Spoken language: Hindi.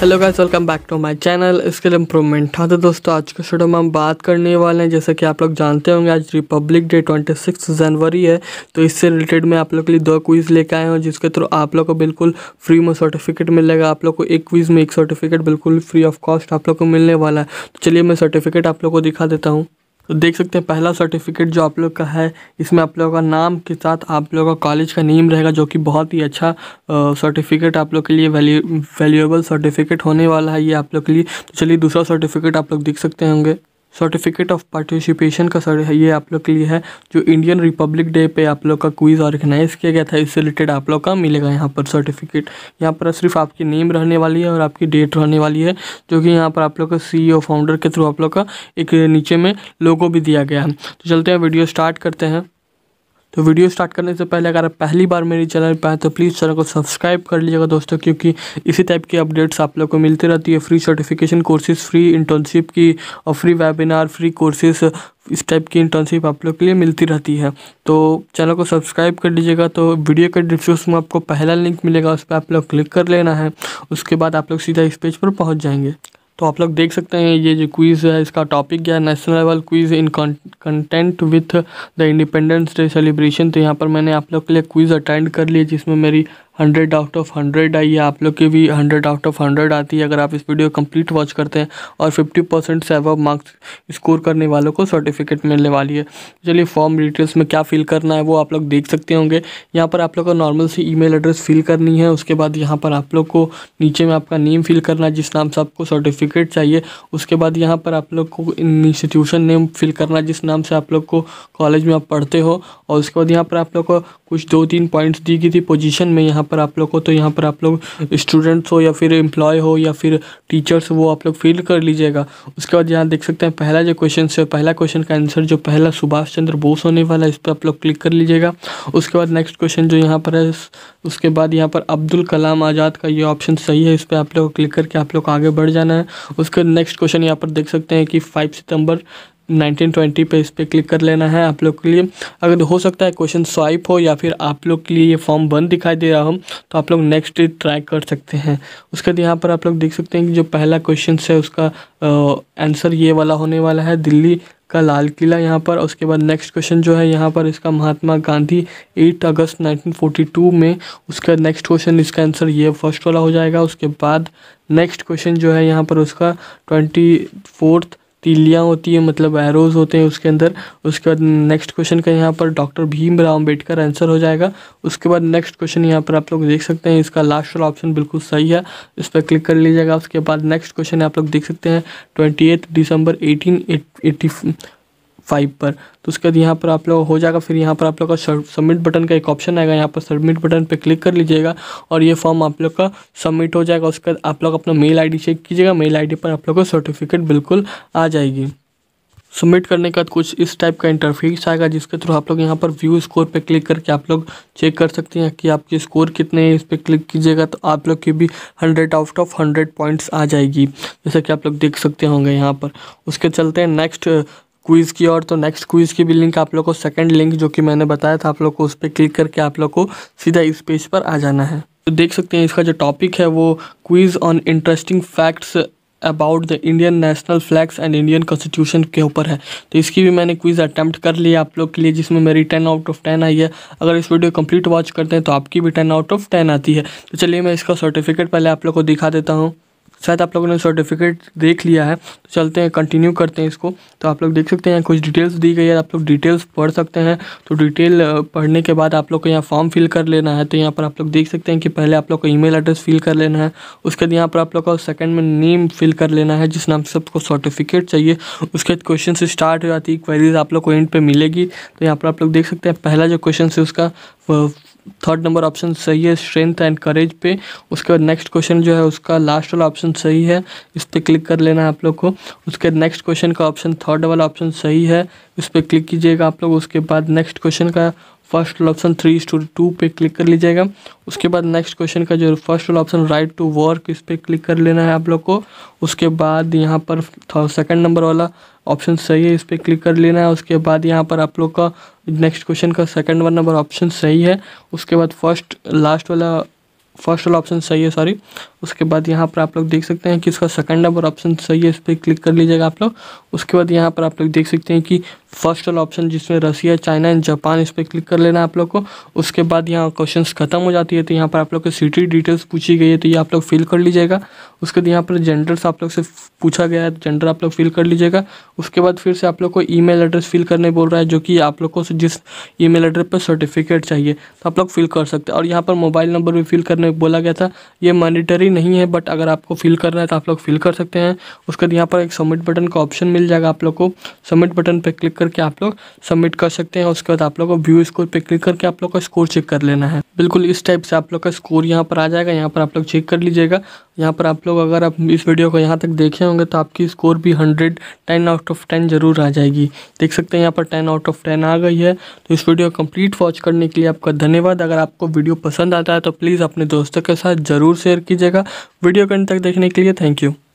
hello guys welcome back to my channel skill improvement हाँ तो दोस्तों आज के वीडियो में हम बात करने वाले हैं जैसे कि आप लोग जानते होंगे आज रिपब्लिक डे 26 जनवरी है तो इससे रिलेटेड मैं आप लोग के लिए दो क्विज़ लेके आया हूँ जिसके थ्रू आप लोग को बिल्कुल फ्री में सर्टिफिकेट मिलेगा आप लोग को एक क्विज़ में एक सर्टिफिकेट बिल्कुल फ्री ऑफ कॉस्ट आप लोग को मिलने वाला है तो चलिए मैं सर्टिफिकेट आप लोग को दिखा देता हूँ तो देख सकते हैं पहला सर्टिफिकेट जो आप लोग का है इसमें आप लोगों का नाम के साथ आप लोगों का कॉलेज का नेम रहेगा जो कि बहुत ही अच्छा सर्टिफिकेट आप लोग के लिए वैल्यू वैल्यूएबल सर्टिफिकेट होने वाला है ये आप लोग के लिए तो चलिए दूसरा सर्टिफिकेट आप लोग देख सकते होंगे सर्टिफिकेट ऑफ पार्टिसिपेशन का सर ये आप लोग के लिए है जो इंडियन रिपब्लिक डे पे आप लोग का क्विज ऑर्गेनाइज किया गया था इससे रिलेटेड आप लोग का मिलेगा यहाँ पर सर्टिफिकेट यहाँ पर सिर्फ आपकी नेम रहने वाली है और आपकी डेट रहने वाली है जो कि यहाँ पर आप लोग का सीईओ फाउंडर e के थ्रू आप लोग का एक नीचे में लोगो भी दिया गया है तो चलते हैं वीडियो स्टार्ट करते हैं तो वीडियो स्टार्ट करने से पहले अगर आप पहली बार मेरे चैनल पर आए तो प्लीज़ चैनल को सब्सक्राइब कर लीजिएगा दोस्तों क्योंकि इसी टाइप की अपडेट्स आप लोग को मिलती रहती है free certification courses free internship की और फ्री वेबिनार फ्री कोर्सेज इस टाइप की इंटर्नशिप आप लोग के लिए मिलती रहती है तो चैनल को सब्सक्राइब कर लीजिएगा तो वीडियो के डिस्क्रिप्शन में आपको पहला लिंक मिलेगा उस पर आप लोग क्लिक कर लेना है उसके बाद आप लोग सीधा इस पेज पर पहुँच जाएंगे तो आप लोग देख सकते हैं ये जो क्विज़ है इसका टॉपिक क्या है national level quiz in content with the independence day celebration तो यहाँ पर मैंने आप लोग के लिए क्विज़ अटेंड कर ली जिसमें मेरी हंड्रेड आउट ऑफ हंड्रेड आई है आप लोग की भी हंड्रेड आउट ऑफ हंड्रेड आती है अगर आप इस वीडियो कंप्लीट वॉच करते हैं और फिफ्टी परसेंट से अबव मार्क्स स्कोर करने वालों को सर्टिफिकेट मिलने वाली है चलिए फॉर्म डिटेल्स में क्या फिल करना है वो आप लोग देख सकते होंगे यहाँ पर आप लोग का नॉर्मल सी मेल एड्रेस फिल करनी है उसके बाद यहाँ पर आप लोग को नीचे में आपका नेम फिल करना है जिस नाम से आपको सर्टिफिकेट चाहिए उसके बाद यहाँ पर आप लोग को इंस्टीट्यूशन नेम फिल करना है जिस नाम से आप लोग को कॉलेज में आप पढ़ते हो और उसके बाद यहाँ पर आप लोग को कुछ दो तीन पॉइंट्स दी गई थी पोजीशन में यहाँ पर आप लोग को तो यहाँ पर आप लोग स्टूडेंट्स हो या फिर एम्प्लॉय हो या फिर टीचर्स वो आप लोग फिल कर लीजिएगा उसके बाद यहाँ देख सकते हैं पहला जो क्वेश्चन है पहला क्वेश्चन का आंसर जो पहला सुभाष चंद्र बोस होने वाला है इस पर आप लोग क्लिक कर लीजिएगा उसके बाद नेक्स्ट क्वेश्चन जो यहाँ पर है उसके बाद यहाँ पर अब्दुल कलाम आज़ाद का ये ऑप्शन सही है इस पर आप लोग क्लिक करके आप लोग आगे बढ़ जाना है उसके नेक्स्ट क्वेश्चन यहाँ पर देख सकते हैं कि फाइव सितंबर 1920 पे इस पर क्लिक कर लेना है आप लोग के लिए अगर हो सकता है क्वेश्चन स्वाइप हो या फिर आप लोग के लिए ये फॉर्म बंद दिखाई दे रहा हो तो आप लोग नेक्स्ट ट्राई कर सकते हैं उसके बाद यहाँ पर आप लोग देख सकते हैं कि जो पहला क्वेश्चन है उसका आंसर ये वाला होने वाला है दिल्ली का लाल किला यहाँ पर उसके बाद नेक्स्ट क्वेश्चन जो है यहाँ पर इसका महात्मा गांधी 8 अगस्त 1942 में उसका नेक्स्ट क्वेश्चन इसका आंसर ये फर्स्ट वाला हो जाएगा उसके बाद नेक्स्ट क्वेश्चन जो है यहाँ पर उसका ट्वेंटी फोर्थ तिल्लियाँ होती है मतलब एरोज होते हैं उसके अंदर उसके बाद नेक्स्ट क्वेश्चन का यहाँ पर डॉक्टर भीमराव अम्बेडकर आंसर हो जाएगा उसके बाद नेक्स्ट क्वेश्चन यहाँ पर आप लोग देख सकते हैं इसका लास्ट वाला ऑप्शन बिल्कुल सही है इस पर क्लिक कर लीजिएगा उसके बाद नेक्स्ट क्वेश्चन आप लोग देख सकते हैं ट्वेंटी दिसंबर एटीन एट्टी फाइव पर तो उसके बाद यहाँ पर आप लोग हो जाएगा फिर यहाँ पर आप लोग का सबमिट बटन का एक ऑप्शन आएगा यहाँ पर सबमिट बटन पर क्लिक कर लीजिएगा और ये फॉर्म आप लोग का सबमिट हो जाएगा उसके बाद आप लोग अपना मेल आईडी चेक कीजिएगा मेल आईडी पर आप लोग का सर्टिफिकेट बिल्कुल आ जाएगी सबमिट करने के बाद कुछ इस टाइप का इंटरफेस आएगा जिसके थ्रू आप लोग यहाँ पर व्यू स्कोर पे क्लिक करके आप लोग चेक कर सकते हैं कि आपके स्कोर कितने हैं इस पर क्लिक कीजिएगा तो आप लोग की भी hundred out of hundred points आ जाएगी जैसे कि आप लोग देख सकते होंगे यहाँ पर उसके चलते हैं नेक्स्ट क्विज़ की और तो नेक्स्ट क्विज़ की भी लिंक आप लोग को सेकंड लिंक जो कि मैंने बताया था आप लोग को उस पर क्लिक करके आप लोग को सीधा इस पेज पर आ जाना है तो देख सकते हैं इसका जो टॉपिक है वो quiz on interesting facts about the Indian national flags and Indian constitution के ऊपर है तो इसकी भी मैंने क्विज़ अटैम्प्ट कर लिया आप लोग के लिए जिसमें मेरी टेन आउट ऑफ टेन आई है अगर इस वीडियो कंप्लीट वॉच करते हैं तो आपकी भी टेन आउट ऑफ टेन आती है तो चलिए मैं इसका सर्टिफिकेट पहले आप लोग को दिखा देता हूँ शायद आप लोगों ने सर्टिफिकेट देख लिया है तो चलते हैं कंटिन्यू करते हैं इसको तो आप लोग देख सकते हैं कुछ डिटेल्स दी गई है आप लोग डिटेल्स पढ़ सकते हैं तो डिटेल पढ़ने के बाद आप लोग को यहाँ फॉर्म फिल कर लेना है तो यहाँ पर आप लोग देख सकते हैं कि पहले आप लोग को ई एड्रेस फिल कर लेना है उसके बाद यहाँ पर आप लोग को सेकेंड में नेम फिल कर लेना है जिस नाम से सबको सर्टिफिकेट चाहिए उसके बाद क्वेश्चन स्टार्ट हो जाती है क्वेरीज आप लोग को एंड पे मिलेगी तो यहाँ पर आप लोग देख सकते हैं पहला जो क्वेश्चन है उसका थर्ड नंबर ऑप्शन सही है स्ट्रेंथ एंड करेज पे उसके बाद नेक्स्ट क्वेश्चन जो है उसका लास्ट वाला ऑप्शन सही है इस पर क्लिक कर लेना है आप लोग को उसके बाद नेक्स्ट क्वेश्चन का ऑप्शन थर्ड वाला ऑप्शन सही है इस पर क्लिक कीजिएगा आप लोग उसके बाद नेक्स्ट क्वेश्चन का फर्स्ट वाला ऑप्शन थ्री टू टू पे क्लिक कर लीजिएगा उसके बाद नेक्स्ट क्वेश्चन का जो फर्स्ट वाला ऑप्शन राइट टू वर्क इस पर क्लिक कर लेना है आप लोग को उसके बाद यहाँ पर सेकंड नंबर वाला ऑप्शन सही है इस पर क्लिक कर लेना है उसके बाद यहाँ पर आप लोग का नेक्स्ट क्वेश्चन का सेकंड वन नंबर ऑप्शन सही है उसके बाद फर्स्ट लास्ट वाला फर्स्ट वाला ऑप्शन सही है सॉरी उसके बाद यहाँ पर आप लोग देख सकते हैं कि उसका सेकंड नंबर ऑप्शन सही है इस पर क्लिक कर लीजिएगा आप लोग उसके बाद यहाँ पर आप लोग देख सकते हैं कि फर्स्ट वाला ऑप्शन जिसमें रसिया चाइना एंड जापान इस पर क्लिक कर लेना आप लोग को उसके बाद यहाँ क्वेश्चन खत्म हो जाती है तो यहाँ पर आप लोग को सिटी डिटेल्स पूछी गई है तो ये आप लोग फिल कर लीजिएगा उसके बाद यहाँ पर जेंडर्स आप लोग से पूछा गया है तो जेंडर आप लोग फिल कर लीजिएगा उसके बाद फिर से आप लोग को ई एड्रेस फिल करने बोल रहा है जो कि आप लोग को जिस ई एड्रेस पर सर्टिफिकेट चाहिए तो आप लोग फिल कर सकते हैं और यहाँ पर मोबाइल नंबर भी फिल करने बोला गया था ये मॉनिटरिंग मैंडेटरी नहीं है बट अगर आपको फिल करना है तो आप लोग फिल कर सकते हैं उसके बाद यहाँ पर एक सबमिट बटन का ऑप्शन मिल जाएगा आप लोग को सबमिट बटन पर क्लिक करके आप लोग सबमिट कर सकते हैं उसके बाद आप लोग को व्यू स्कोर पर क्लिक करके आप लोग का स्कोर चेक कर लेना है बिल्कुल इस टाइप से आप लोग का स्कोर यहाँ पर आ जाएगा यहाँ पर आप लोग चेक कर लीजिएगा यहाँ पर आप लोग अगर आप इस वीडियो को यहाँ तक देखे होंगे तो आपकी स्कोर भी hundred ten out of ten ज़रूर आ जाएगी देख सकते हैं यहाँ पर टेन आउट ऑफ टेन आ गई है तो इस वीडियो कंप्लीट वॉच करने के लिए आपका धन्यवाद अगर आपको वीडियो पसंद आता है तो प्लीज़ अपने दोस्तों के साथ ज़रूर शेयर कीजिएगा वीडियो के तक देखने के लिए थैंक यू